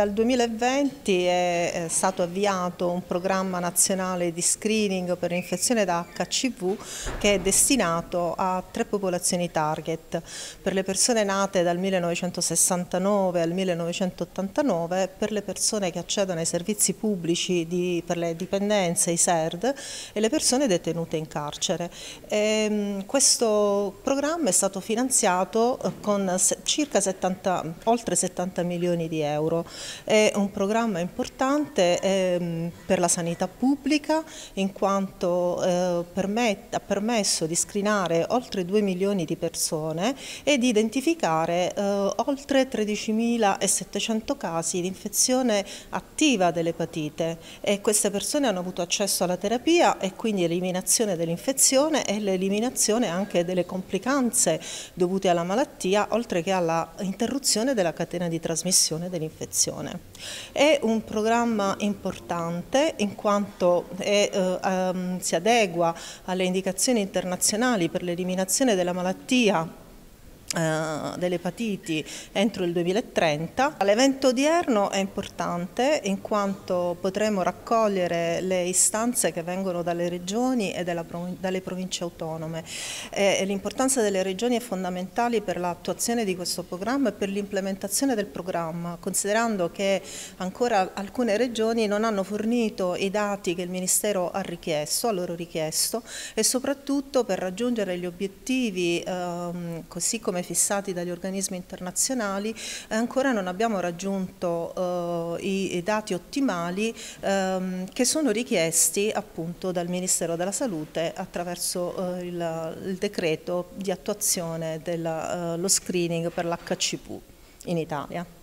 Dal 2020 è stato avviato un programma nazionale di screening per l'infezione da HCV che è destinato a tre popolazioni target, per le persone nate dal 1969 al 1989, per le persone che accedono ai servizi pubblici di, per le dipendenze, i SERD, e le persone detenute in carcere. E, ehm, questo programma è stato finanziato eh, con circa 70, oltre 70 milioni di euro. È un programma importante ehm, per la sanità pubblica in quanto eh, permette, ha permesso di screenare oltre 2 milioni di persone e di identificare eh, oltre 13.700 casi di infezione attiva dell'epatite e queste persone hanno avuto accesso alla terapia e quindi eliminazione dell'infezione e l'eliminazione anche delle complicanze dovute alla malattia oltre che alla interruzione della catena di trasmissione dell'infezione persone. È un programma importante in quanto è, eh, um, si adegua alle indicazioni internazionali per l'eliminazione della malattia delle eh, dell'epatiti entro il 2030. L'evento odierno è importante in quanto potremo raccogliere le istanze che vengono dalle regioni e dalle province autonome. l'importanza delle regioni è fondamentale per l'attuazione di questo programma e per l'implementazione del programma, considerando che ancora alcune regioni non hanno fornito i dati che il Ministero ha richiesto, a loro richiesto, e soprattutto per raggiungere gli obiettivi, ehm, così come come fissati dagli organismi internazionali, eh, ancora non abbiamo raggiunto eh, i, i, dati ottimali ehm, che sono richiesti appunto dal Ministero della Salute attraverso eh, il, il, decreto di attuazione dello eh, screening per l'HCV in Italia.